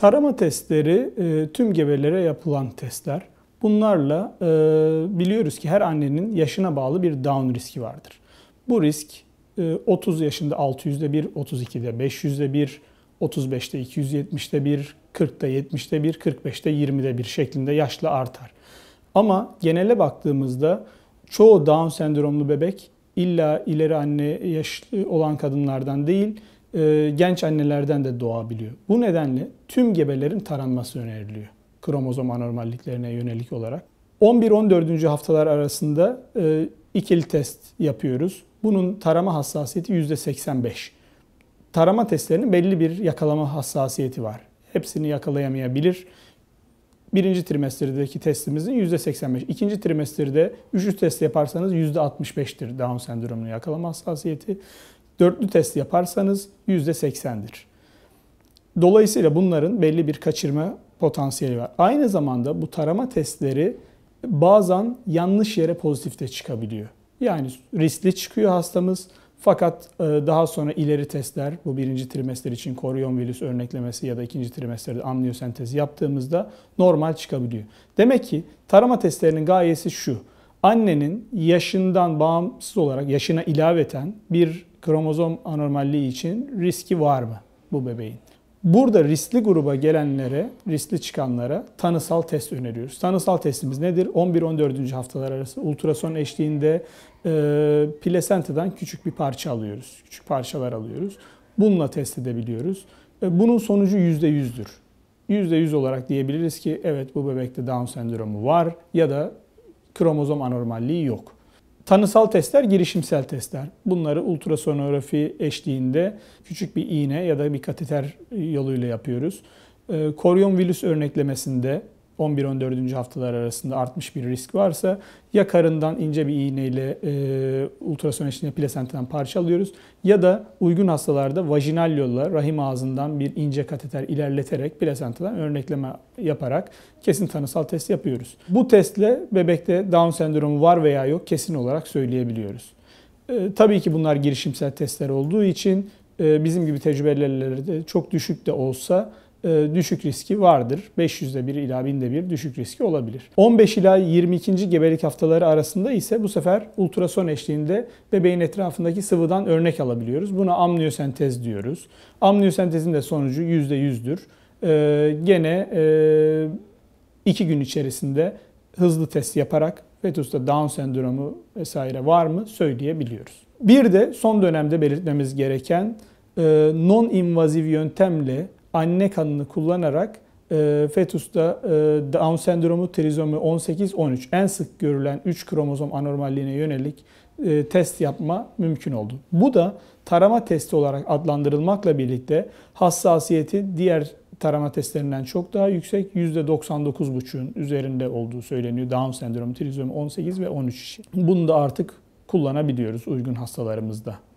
Tarama testleri e, tüm gebelere yapılan testler. Bunlarla e, biliyoruz ki her annenin yaşına bağlı bir down riski vardır. Bu risk 30 e, yaşında 600'de 1, 32'de 500'de 1, 35'te 270'de 1, 40'ta 70'de 1, 45'te 20'de 1 şeklinde yaşla artar. Ama genele baktığımızda çoğu Down sendromlu bebek illa ileri anne yaşlı olan kadınlardan değil, e, genç annelerden de doğabiliyor. Bu nedenle tüm gebelerin taranması öneriliyor kromozom anormalliklerine yönelik olarak. 11-14. haftalar arasında e, ikili test yapıyoruz. Bunun tarama hassasiyeti %85. Tarama testlerinin belli bir yakalama hassasiyeti var. Hepsini yakalayamayabilir. Birinci trimesterdeki testimizin %85. İkinci trimesterde üçüncü test yaparsanız %65'tir Down sendromunu yakalama hassasiyeti. Dörtlü test yaparsanız %80'dir. Dolayısıyla bunların belli bir kaçırma potansiyeli var. Aynı zamanda bu tarama testleri bazen yanlış yere pozitif de çıkabiliyor. Yani riskli çıkıyor hastamız fakat e, daha sonra ileri testler bu birinci trimester için korion virüs örneklemesi ya da ikinci trimesterde amniyosentezi yaptığımızda normal çıkabiliyor. Demek ki tarama testlerinin gayesi şu. Annenin yaşından bağımsız olarak yaşına ilaveten bir kromozom anormalliği için riski var mı bu bebeğin? Burada riskli gruba gelenlere, riskli çıkanlara tanısal test öneriyoruz. Tanısal testimiz nedir? 11-14. haftalar arası ultrason eşliğinde e, plasentadan küçük bir parça alıyoruz. Küçük parçalar alıyoruz. Bununla test edebiliyoruz. E, bunun sonucu %100'dür. %100 olarak diyebiliriz ki evet bu bebekte Down sendromu var ya da kromozom anormalliği yok. Tanısal testler, girişimsel testler. Bunları ultrasonografi eşliğinde küçük bir iğne ya da bir kateter yoluyla yapıyoruz. Ee, virüs örneklemesinde 11-14. haftalar arasında artmış bir risk varsa ya karından ince bir iğneyle e, ultrason eşliğinde plasentadan parçalıyoruz ya da uygun hastalarda vajinal yolla rahim ağzından bir ince kateter ilerleterek plasentadan örnekleme yaparak kesin tanısal test yapıyoruz. Bu testle bebekte Down sendromu var veya yok kesin olarak söyleyebiliyoruz. E, tabii ki bunlar girişimsel testler olduğu için e, bizim gibi tecrübelerle de çok düşük de olsa e, düşük riski vardır. 500'de 1 ila 1000'de 1 düşük riski olabilir. 15 ila 22. gebelik haftaları arasında ise bu sefer ultrason eşliğinde bebeğin etrafındaki sıvıdan örnek alabiliyoruz. Buna amniyosentez diyoruz. Amniyosentezin de sonucu %100'dür. Ee, gene 2 e, gün içerisinde hızlı test yaparak fetusta Down sendromu vesaire var mı söyleyebiliyoruz. Bir de son dönemde belirtmemiz gereken e, non-invaziv yöntemle anne kanını kullanarak e, fetüste e, Down sendromu trizomi 18-13 en sık görülen 3 kromozom anormalliğine yönelik e, test yapma mümkün oldu. Bu da tarama testi olarak adlandırılmakla birlikte hassasiyeti diğer tarama testlerinden çok daha yüksek %99,5'ün üzerinde olduğu söyleniyor. Down sendromu, trizomi 18 ve 13 kişi. Bunu da artık kullanabiliyoruz uygun hastalarımızda.